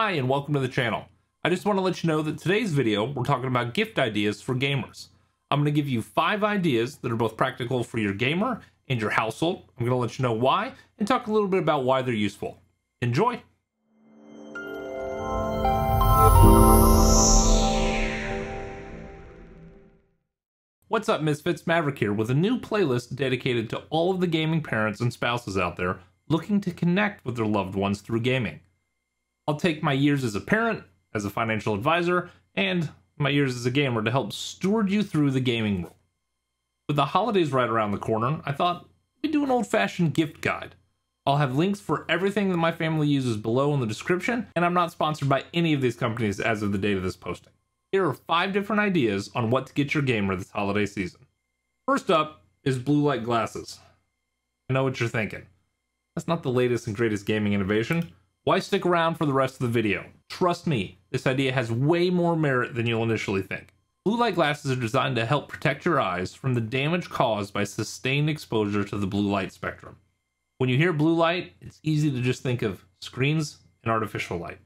Hi and welcome to the channel. I just want to let you know that today's video we're talking about gift ideas for gamers. I'm going to give you 5 ideas that are both practical for your gamer and your household. I'm going to let you know why and talk a little bit about why they're useful. Enjoy! What's up Misfits, Maverick here with a new playlist dedicated to all of the gaming parents and spouses out there looking to connect with their loved ones through gaming. I'll take my years as a parent, as a financial advisor, and my years as a gamer to help steward you through the gaming world. With the holidays right around the corner, I thought we'd do an old fashioned gift guide. I'll have links for everything that my family uses below in the description, and I'm not sponsored by any of these companies as of the date of this posting. Here are five different ideas on what to get your gamer this holiday season. First up is blue light glasses. I know what you're thinking. That's not the latest and greatest gaming innovation, why stick around for the rest of the video? Trust me, this idea has way more merit than you'll initially think. Blue light glasses are designed to help protect your eyes from the damage caused by sustained exposure to the blue light spectrum. When you hear blue light, it's easy to just think of screens and artificial light.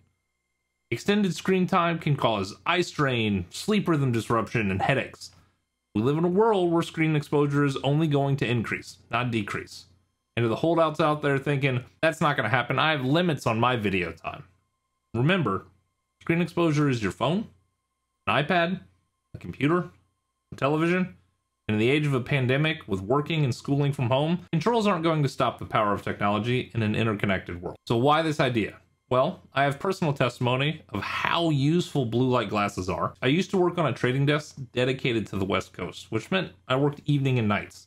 Extended screen time can cause eye strain, sleep rhythm disruption, and headaches. We live in a world where screen exposure is only going to increase, not decrease and to the holdouts out there thinking, that's not going to happen, I have limits on my video time. Remember, screen exposure is your phone, an iPad, a computer, a television. And in the age of a pandemic, with working and schooling from home, controls aren't going to stop the power of technology in an interconnected world. So, why this idea? Well, I have personal testimony of how useful blue light glasses are. I used to work on a trading desk dedicated to the West Coast, which meant I worked evening and nights.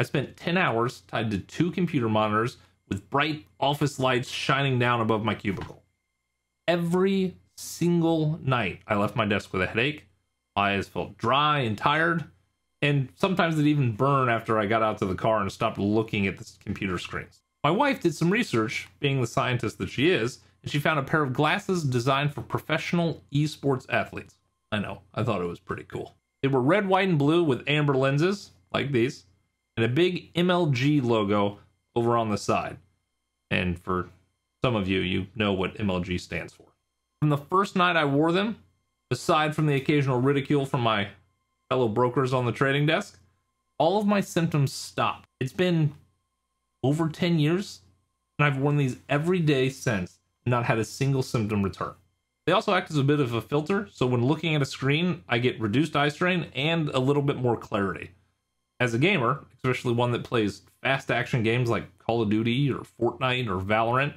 I spent 10 hours tied to two computer monitors with bright office lights shining down above my cubicle. Every single night, I left my desk with a headache. My eyes felt dry and tired, and sometimes it even burned after I got out to the car and stopped looking at the computer screens. My wife did some research, being the scientist that she is, and she found a pair of glasses designed for professional esports athletes. I know, I thought it was pretty cool. They were red, white, and blue with amber lenses, like these, and a big MLG logo over on the side. And for some of you, you know what MLG stands for. From the first night I wore them, aside from the occasional ridicule from my fellow brokers on the trading desk, all of my symptoms stopped. It's been over 10 years, and I've worn these every day since and not had a single symptom return. They also act as a bit of a filter, so when looking at a screen, I get reduced eye strain and a little bit more clarity as a gamer, especially one that plays fast action games like Call of Duty or Fortnite or Valorant,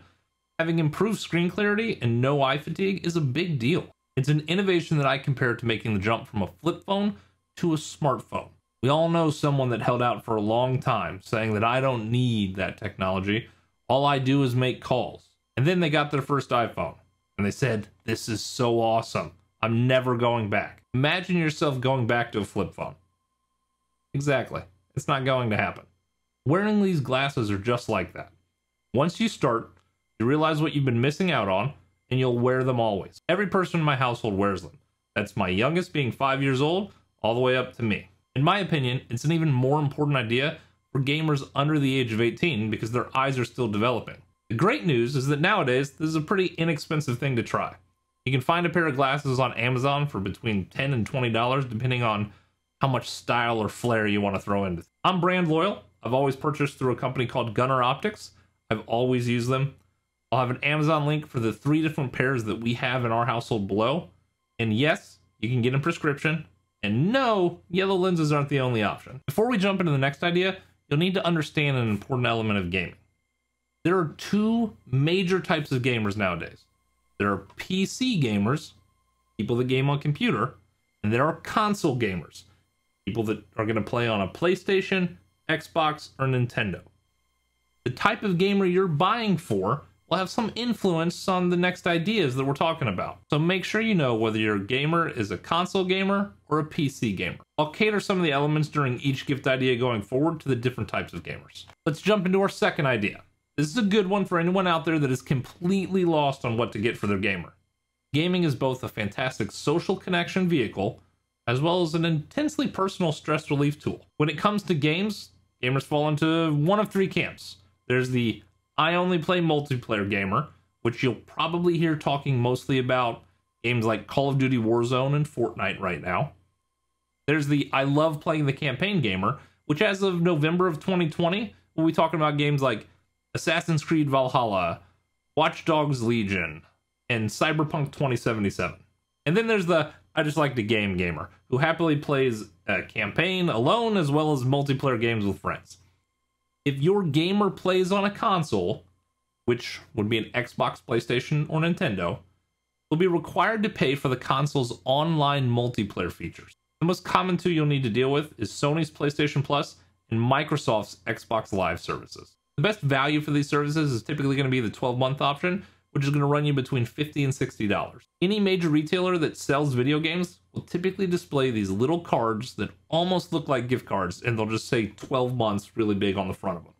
having improved screen clarity and no eye fatigue is a big deal. It's an innovation that I compare to making the jump from a flip phone to a smartphone. We all know someone that held out for a long time saying that I don't need that technology. All I do is make calls. And then they got their first iPhone and they said, This is so awesome. I'm never going back. Imagine yourself going back to a flip phone. Exactly. It's not going to happen. Wearing these glasses are just like that. Once you start, you realize what you've been missing out on, and you'll wear them always. Every person in my household wears them. That's my youngest being five years old, all the way up to me. In my opinion, it's an even more important idea for gamers under the age of 18 because their eyes are still developing. The great news is that nowadays, this is a pretty inexpensive thing to try. You can find a pair of glasses on Amazon for between $10 and $20, depending on how much style or flair you want to throw in. I'm brand loyal. I've always purchased through a company called Gunner Optics. I've always used them. I'll have an Amazon link for the three different pairs that we have in our household below. And yes, you can get a prescription. And no, yellow lenses aren't the only option. Before we jump into the next idea, you'll need to understand an important element of gaming. There are two major types of gamers nowadays. There are PC gamers, people that game on computer, and there are console gamers, people that are going to play on a PlayStation, Xbox, or Nintendo. The type of gamer you're buying for will have some influence on the next ideas that we're talking about. So make sure you know whether your gamer is a console gamer or a PC gamer. I'll cater some of the elements during each gift idea going forward to the different types of gamers. Let's jump into our second idea. This is a good one for anyone out there that is completely lost on what to get for their gamer. Gaming is both a fantastic social connection vehicle as well as an intensely personal stress relief tool. When it comes to games, gamers fall into one of three camps. There's the I only play multiplayer gamer, which you'll probably hear talking mostly about games like Call of Duty Warzone and Fortnite right now. There's the I love playing the campaign gamer, which as of November of 2020, we'll be talking about games like Assassin's Creed Valhalla, Watch Dogs Legion, and Cyberpunk 2077. And then there's the I just like the game gamer, who happily plays a uh, campaign alone as well as multiplayer games with friends. If your gamer plays on a console, which would be an Xbox, PlayStation, or Nintendo, will be required to pay for the console's online multiplayer features. The most common two you'll need to deal with is Sony's PlayStation Plus and Microsoft's Xbox Live services. The best value for these services is typically going to be the 12 month option, which is going to run you between $50 and $60. Any major retailer that sells video games will typically display these little cards that almost look like gift cards, and they'll just say 12 months really big on the front of them.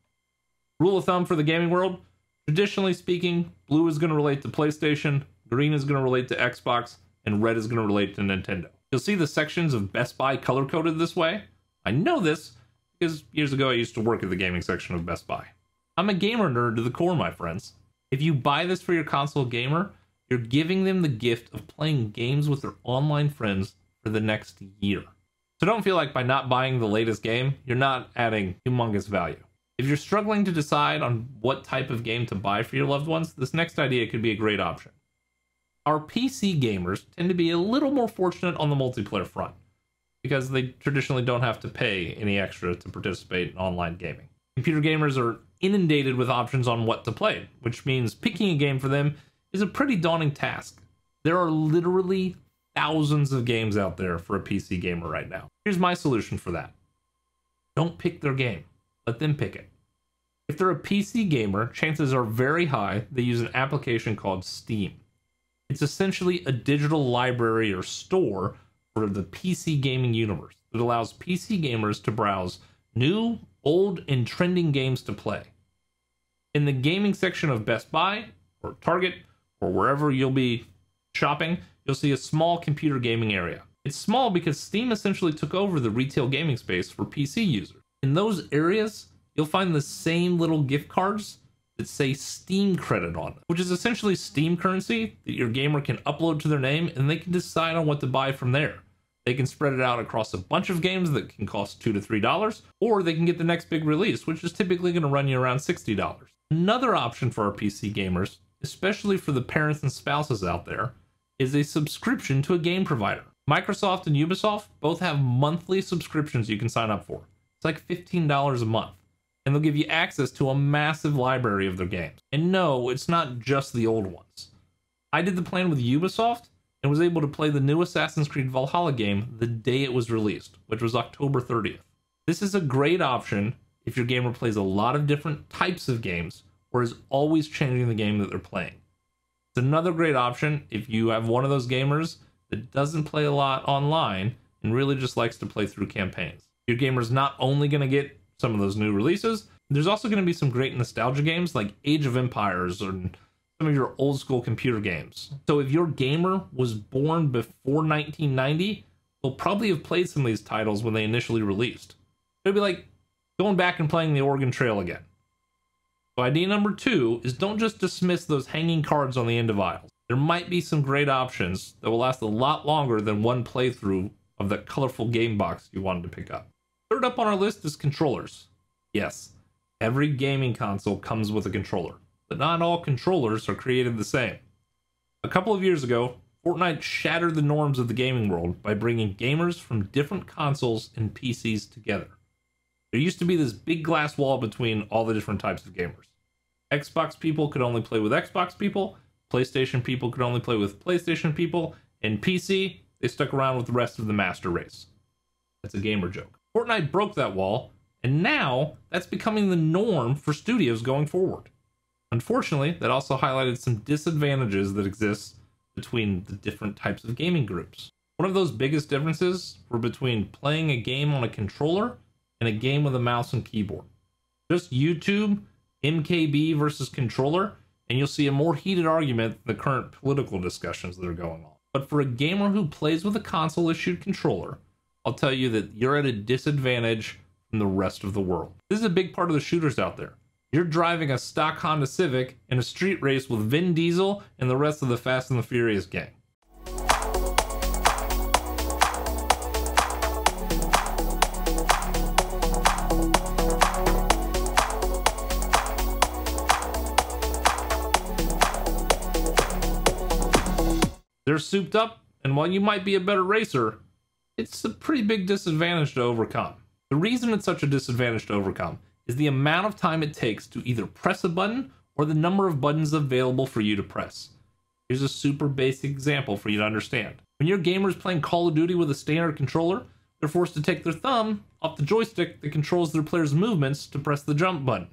Rule of thumb for the gaming world traditionally speaking, blue is going to relate to PlayStation, green is going to relate to Xbox, and red is going to relate to Nintendo. You'll see the sections of Best Buy color coded this way. I know this because years ago I used to work at the gaming section of Best Buy. I'm a gamer nerd to the core, my friends. If you buy this for your console gamer, you're giving them the gift of playing games with their online friends for the next year. So don't feel like by not buying the latest game, you're not adding humongous value. If you're struggling to decide on what type of game to buy for your loved ones, this next idea could be a great option. Our PC gamers tend to be a little more fortunate on the multiplayer front because they traditionally don't have to pay any extra to participate in online gaming. Computer gamers are inundated with options on what to play, which means picking a game for them is a pretty daunting task. There are literally thousands of games out there for a PC gamer right now. Here's my solution for that. Don't pick their game. Let them pick it. If they're a PC gamer, chances are very high they use an application called Steam. It's essentially a digital library or store for the PC gaming universe. It allows PC gamers to browse new, old, and trending games to play. In the gaming section of Best Buy or Target or wherever you'll be shopping, you'll see a small computer gaming area. It's small because Steam essentially took over the retail gaming space for PC users. In those areas, you'll find the same little gift cards that say Steam credit on them, which is essentially Steam currency that your gamer can upload to their name and they can decide on what to buy from there. They can spread it out across a bunch of games that can cost two to three dollars, or they can get the next big release, which is typically going to run you around sixty dollars. Another option for our PC gamers, especially for the parents and spouses out there, is a subscription to a game provider. Microsoft and Ubisoft both have monthly subscriptions you can sign up for. It's like $15 a month, and they'll give you access to a massive library of their games. And no, it's not just the old ones. I did the plan with Ubisoft, and was able to play the new Assassin's Creed Valhalla game the day it was released, which was October 30th. This is a great option if your gamer plays a lot of different types of games or is always changing the game that they're playing. It's another great option if you have one of those gamers that doesn't play a lot online and really just likes to play through campaigns. Your gamer's not only going to get some of those new releases, there's also going to be some great nostalgia games like Age of Empires or some of your old school computer games. So if your gamer was born before 1990, they'll probably have played some of these titles when they initially released. It'd be like going back and playing the Oregon Trail again. So idea number two is don't just dismiss those hanging cards on the end of aisles. There might be some great options that will last a lot longer than one playthrough of that colorful game box you wanted to pick up. Third up on our list is controllers. Yes, every gaming console comes with a controller but not all controllers are created the same. A couple of years ago, Fortnite shattered the norms of the gaming world by bringing gamers from different consoles and PCs together. There used to be this big glass wall between all the different types of gamers. Xbox people could only play with Xbox people, PlayStation people could only play with PlayStation people, and PC, they stuck around with the rest of the master race. That's a gamer joke. Fortnite broke that wall, and now that's becoming the norm for studios going forward. Unfortunately, that also highlighted some disadvantages that exist between the different types of gaming groups. One of those biggest differences were between playing a game on a controller and a game with a mouse and keyboard. Just YouTube, MKB versus controller, and you'll see a more heated argument than the current political discussions that are going on. But for a gamer who plays with a console issued controller, I'll tell you that you're at a disadvantage from the rest of the world. This is a big part of the shooters out there. You're driving a stock Honda Civic in a street race with Vin Diesel and the rest of the Fast and the Furious gang. They're souped up, and while you might be a better racer, it's a pretty big disadvantage to overcome. The reason it's such a disadvantage to overcome is the amount of time it takes to either press a button or the number of buttons available for you to press. Here's a super basic example for you to understand. When your gamer is playing Call of Duty with a standard controller, they're forced to take their thumb off the joystick that controls their player's movements to press the jump button.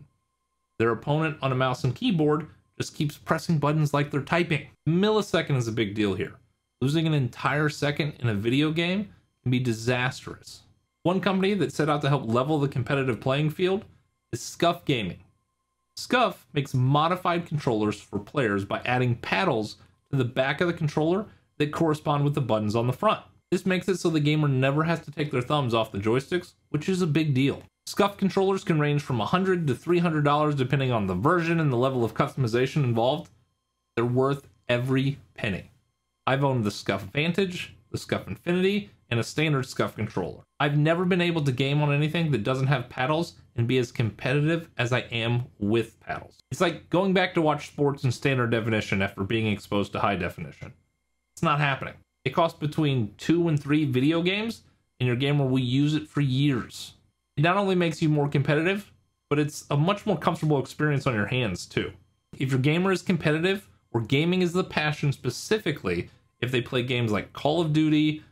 Their opponent on a mouse and keyboard just keeps pressing buttons like they're typing. A millisecond is a big deal here. Losing an entire second in a video game can be disastrous. One company that set out to help level the competitive playing field is Scuff Gaming. Scuff makes modified controllers for players by adding paddles to the back of the controller that correspond with the buttons on the front. This makes it so the gamer never has to take their thumbs off the joysticks, which is a big deal. Scuff controllers can range from $100 to $300 depending on the version and the level of customization involved. They're worth every penny. I've owned the Scuff Vantage, the Scuff Infinity, and a standard scuff controller. I've never been able to game on anything that doesn't have paddles and be as competitive as I am with paddles. It's like going back to watch sports in standard definition after being exposed to high definition. It's not happening. It costs between two and three video games, and your gamer will use it for years. It not only makes you more competitive, but it's a much more comfortable experience on your hands too. If your gamer is competitive, or gaming is the passion specifically, if they play games like Call of Duty,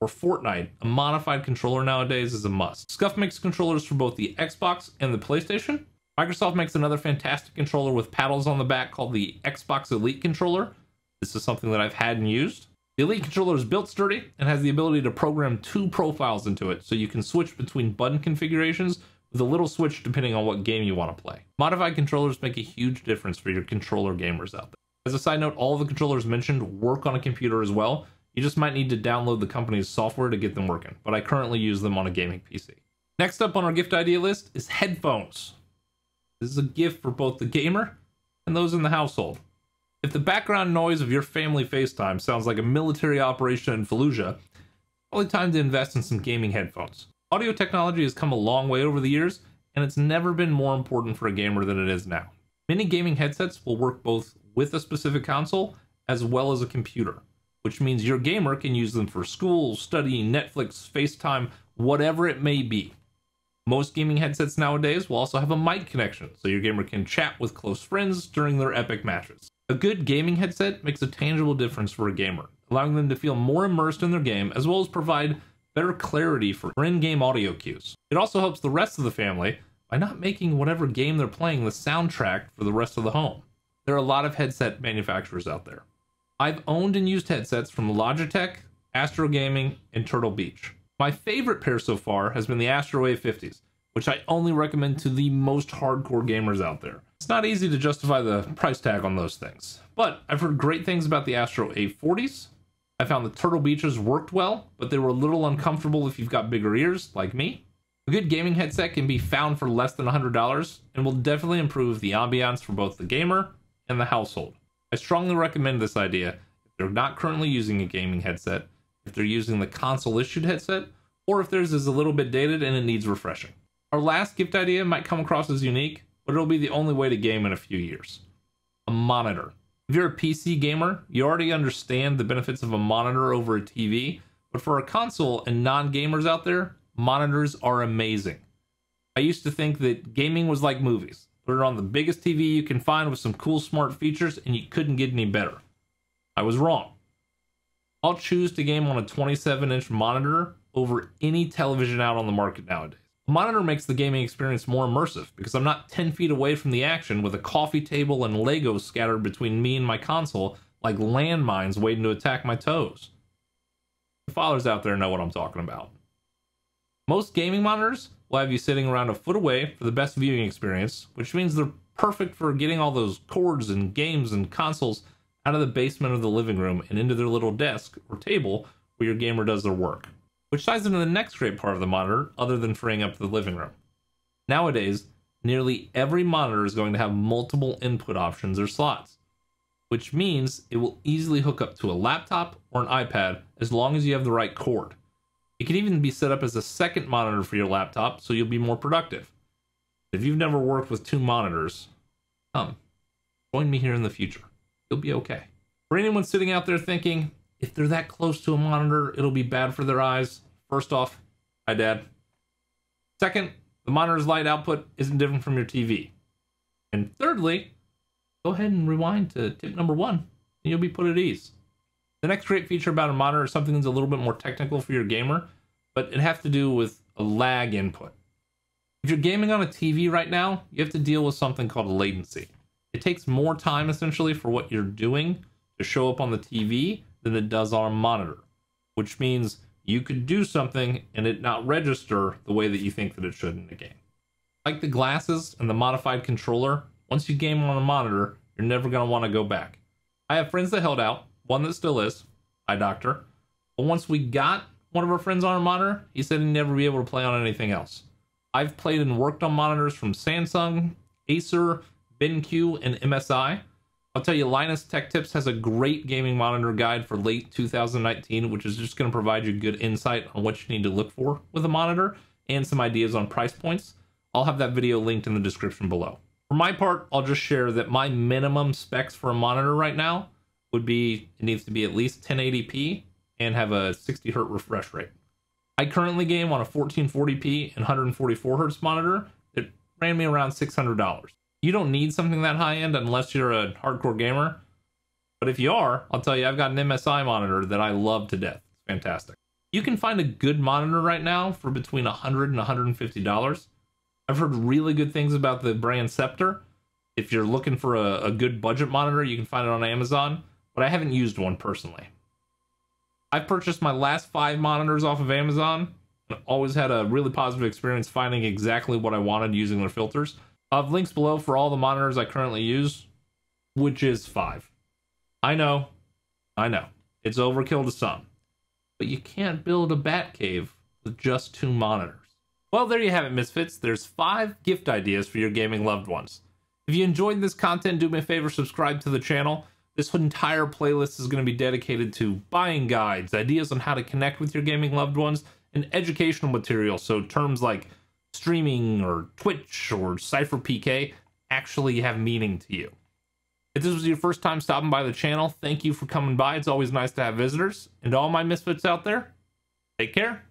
or Fortnite, a modified controller nowadays is a must. Scuff makes controllers for both the Xbox and the PlayStation. Microsoft makes another fantastic controller with paddles on the back called the Xbox Elite Controller. This is something that I've had and used. The Elite controller is built sturdy and has the ability to program two profiles into it, so you can switch between button configurations with a little switch depending on what game you want to play. Modified controllers make a huge difference for your controller gamers out there. As a side note, all the controllers mentioned work on a computer as well, you just might need to download the company's software to get them working, but I currently use them on a gaming PC. Next up on our gift idea list is headphones. This is a gift for both the gamer and those in the household. If the background noise of your family FaceTime sounds like a military operation in Fallujah, probably time to invest in some gaming headphones. Audio technology has come a long way over the years, and it's never been more important for a gamer than it is now. Many gaming headsets will work both with a specific console as well as a computer which means your gamer can use them for school, studying, Netflix, FaceTime, whatever it may be. Most gaming headsets nowadays will also have a mic connection, so your gamer can chat with close friends during their epic matches. A good gaming headset makes a tangible difference for a gamer, allowing them to feel more immersed in their game as well as provide better clarity for in-game audio cues. It also helps the rest of the family by not making whatever game they're playing the soundtrack for the rest of the home. There are a lot of headset manufacturers out there. I've owned and used headsets from Logitech, Astro Gaming, and Turtle Beach. My favorite pair so far has been the Astro a 50s, which I only recommend to the most hardcore gamers out there. It's not easy to justify the price tag on those things, but I've heard great things about the Astro A40s. I found the Turtle Beaches worked well, but they were a little uncomfortable if you've got bigger ears, like me. A good gaming headset can be found for less than $100 and will definitely improve the ambiance for both the gamer and the household. I strongly recommend this idea if they're not currently using a gaming headset, if they're using the console issued headset, or if theirs is a little bit dated and it needs refreshing. Our last gift idea might come across as unique, but it'll be the only way to game in a few years. A monitor. If you're a PC gamer, you already understand the benefits of a monitor over a TV, but for a console and non gamers out there, monitors are amazing. I used to think that gaming was like movies. Put it on the biggest TV you can find with some cool smart features, and you couldn't get any better. I was wrong. I'll choose to game on a 27 inch monitor over any television out on the market nowadays. A monitor makes the gaming experience more immersive because I'm not 10 feet away from the action with a coffee table and Legos scattered between me and my console like landmines waiting to attack my toes. The fathers out there know what I'm talking about. Most gaming monitors will have you sitting around a foot away for the best viewing experience, which means they're perfect for getting all those cords and games and consoles out of the basement of the living room and into their little desk or table where your gamer does their work. Which ties into the next great part of the monitor, other than freeing up the living room. Nowadays, nearly every monitor is going to have multiple input options or slots, which means it will easily hook up to a laptop or an iPad as long as you have the right cord. It can even be set up as a second monitor for your laptop so you'll be more productive. If you've never worked with two monitors, come. Join me here in the future. You'll be okay. For anyone sitting out there thinking, if they're that close to a monitor, it'll be bad for their eyes. First off, hi, Dad. Second, the monitor's light output isn't different from your TV. And thirdly, go ahead and rewind to tip number one, and you'll be put at ease. The next great feature about a monitor is something that's a little bit more technical for your gamer, but it has to do with a lag input. If you're gaming on a TV right now, you have to deal with something called latency. It takes more time essentially for what you're doing to show up on the TV than it does on a monitor, which means you could do something and it not register the way that you think that it should in the game. Like the glasses and the modified controller, once you game on a monitor, you're never going to want to go back. I have friends that held out, one that still is, eye doctor. But once we got one of our friends on a monitor, he said he'd never be able to play on anything else. I've played and worked on monitors from Samsung, Acer, BenQ, and MSI. I'll tell you, Linus Tech Tips has a great gaming monitor guide for late 2019, which is just going to provide you good insight on what you need to look for with a monitor and some ideas on price points. I'll have that video linked in the description below. For my part, I'll just share that my minimum specs for a monitor right now would be it needs to be at least 1080p and have a 60 hertz refresh rate. I currently game on a 1440p and 144 hertz monitor that ran me around $600. You don't need something that high end unless you're a hardcore gamer. But if you are, I'll tell you, I've got an MSI monitor that I love to death. It's fantastic. You can find a good monitor right now for between $100 and $150. I've heard really good things about the brand Scepter. If you're looking for a, a good budget monitor, you can find it on Amazon but I haven't used one personally. I've purchased my last five monitors off of Amazon. Always had a really positive experience finding exactly what I wanted using their filters. I have links below for all the monitors I currently use, which is five. I know, I know, it's overkill to some, but you can't build a bat cave with just two monitors. Well, there you have it, Misfits. There's five gift ideas for your gaming loved ones. If you enjoyed this content, do me a favor, subscribe to the channel. This entire playlist is going to be dedicated to buying guides, ideas on how to connect with your gaming loved ones, and educational material. So terms like streaming or Twitch or Cipher PK actually have meaning to you. If this was your first time stopping by the channel, thank you for coming by. It's always nice to have visitors. And all my misfits out there, take care.